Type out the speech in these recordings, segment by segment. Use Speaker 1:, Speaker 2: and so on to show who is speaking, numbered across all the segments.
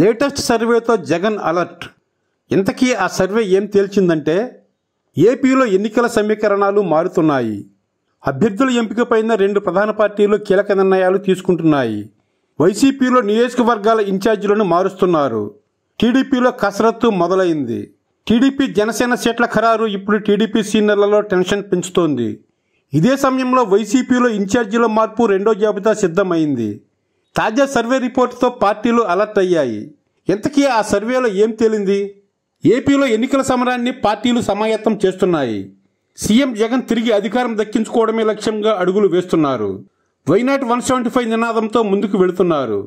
Speaker 1: latest సర్వేతో Jagan alert ఇంతకీ ఆ survey ఏం తేల్చిందంటే ఏపీలో ఎన్నికల సమీకరణాలు మారుతున్నాయి అభ్యర్థుల ఎంపికపైన రెండు ప్రధాన పార్టీలు కీలక నిర్ణయాలు తీసుకుంటున్నాయి వైసీపీలో నియోజకవర్గాల ఇన్ఛార్జీలను మారుస్తున్నారు టీడీపీలో కసరత్తు మొదలైంది టీడీపీ జనసేన సీట్ల ఖరారు ఇప్పుడు టీడీపీ సీనియర్లలో టెన్షన్ పెంచుతోంది ఇదే సమయంలో వైసీపీలో ఇన్ఛార్జీల మార్పు రెండో జాబితా సిద్ధమైంది తాజా సర్వే రిపోర్టుతో పార్టీలు అలర్ట్ అయ్యాయి ఇంతకీ ఆ సర్వేలో ఏం తేలింది ఏపీలో ఎన్నికల సమరాన్ని పార్టీలు సమాయత్తం చేస్తున్నాయి సీఎం జగన్ తిరిగి అధికారం దక్కించుకోవడమే లక్ష్యంగా అడుగులు వేస్తున్నారు వైనాట్ వన్ సెవెంటీ ఫైవ్ నినాదంతో ముందుకు వెళుతున్నారు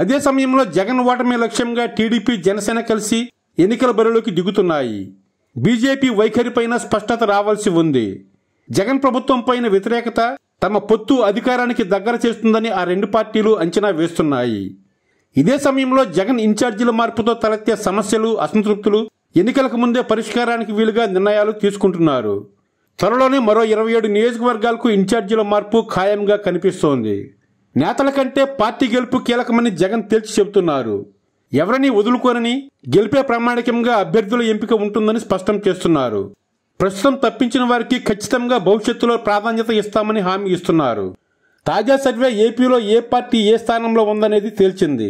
Speaker 1: అదే సమయంలో జగన్ ఓటమి లక్ష్యంగా టీడీపీ జనసేన కలిసి ఎన్నికల బరిలోకి దిగుతున్నాయి బీజేపీ వైఖరిపైన స్పష్టత రావాల్సి ఉంది జగన్ ప్రభుత్వం పైన వ్యతిరేకత తమ పొత్తు అధికారానికి దగ్గర చేస్తుందని ఆ రెండు పార్టీలు అంచనా వేస్తున్నాయి ఇదే సమయంలో జగన్ ఇన్ఛార్జీల మార్పుతో తలెత్తే సమస్యలు అసంతృప్తులు ఎన్నికలకు ముందే పరిష్కారానికి వీలుగా నిర్ణయాలు తీసుకుంటున్నారు త్వరలోనే మరో ఇరవై ఏడు నియోజకవర్గాలకు ఇన్ఛార్జీల మార్పు ఖాయంగా కనిపిస్తోంది నేతల కంటే పార్టీ గెలుపు కీలకమని జగన్ తేల్చి చెబుతున్నారు ఎవరిని వదులుకోనని గెలిపే ప్రామాణికంగా అభ్యర్థుల ఎంపిక ఉంటుందని స్పష్టం చేస్తున్నారు ప్రస్తుతం తప్పించిన వారికి ఖచ్చితంగా భవిష్యత్తులో ప్రాధాన్యత ఇస్తామని హామీ ఇస్తున్నారు తాజా సర్వే ఏపీలో ఏ పార్టీ ఏ స్థానంలో ఉందనేది తేల్చింది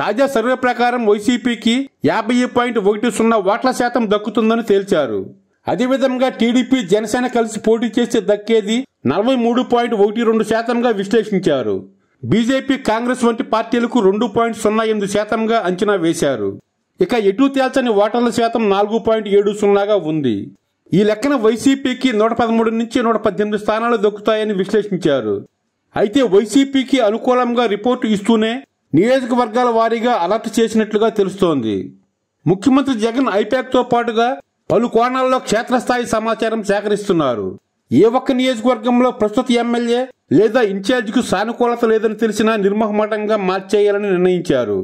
Speaker 1: తాజా సర్వే ప్రకారం వైసీపీకి యాభై పాయింట్ ఒకటి సున్నా ఓట్ల శాతం దక్కుతుందని తేల్చారు అదేవిధంగా టీడీపీ జనసేన కలిసి పోటీ చేస్తే దక్కేది నలభై మూడు పాయింట్ ఒకటి రెండు శాతంగా విశ్లేషించారు బీజేపీ కాంగ్రెస్ వంటి పార్టీలకు రెండు పాయింట్ సున్నా ఎనిమిది శాతంగా అంచనా వేశారు ఇక ఎటు తేల్చని ఓటర్ల శాతం నాలుగు పాయింట్ ఏడు సున్నాగా ఉంది ఈ లెక్కన వైసీపీకి నూట పదమూడు నుంచి నూట పద్దెనిమిది స్థానాలు దొక్కుతాయని విశ్లేషించారు అయితే వైసీపీకి అనుకూలంగా రిపోర్టు ఇస్తూనే నియోజకవర్గాల వారీగా అలర్ట్ చేసినట్లుగా తెలుస్తోంది ముఖ్యమంత్రి జగన్ ఐపాక్తో పాటుగా పలు కోణాల్లో క్షేత్రస్థాయి సమాచారం సేకరిస్తున్నారు ఏ ఒక్క నియోజకవర్గంలో ప్రస్తుత ఎమ్మెల్యే లేదా ఇన్ఛార్జికు సానుకూలత లేదని తెలిసినా నిర్మహమాటంగా మార్చేయాలని నిర్ణయించారు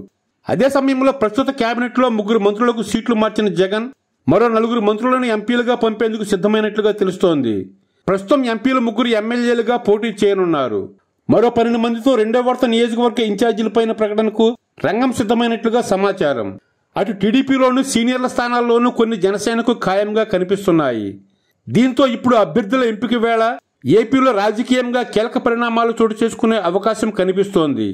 Speaker 1: అదే సమయంలో ప్రస్తుత కేబినెట్లో ముగ్గురు మంత్రులకు సీట్లు మార్చిన జగన్ మరో నలుగురు మంత్రులను ఎంపీలుగా పంపేందుకు సిద్ధమైనట్లుగా తెలుస్తోంది ప్రస్తుతం ఎంపీలు ముగ్గురు ఎమ్మెల్యేలుగా పోటీ చేయనున్నారు మరో పన్నెండు మందితో రెండో వార్త నియోజకవర్గ ఇన్ఛార్జీలపైన ప్రకటనకు రంగం సిద్ధమైనట్లుగా సమాచారం అటు టీడీపీలోనూ సీనియర్ల స్థానాల్లోనూ కొన్ని జనసేనకు ఖాయంగా కనిపిస్తున్నాయి దీంతో ఇప్పుడు అభ్యర్థుల ఎంపిక వేళ ఏపీలో రాజకీయంగా కీలక పరిణామాలు చోటు చేసుకునే అవకాశం కనిపిస్తోంది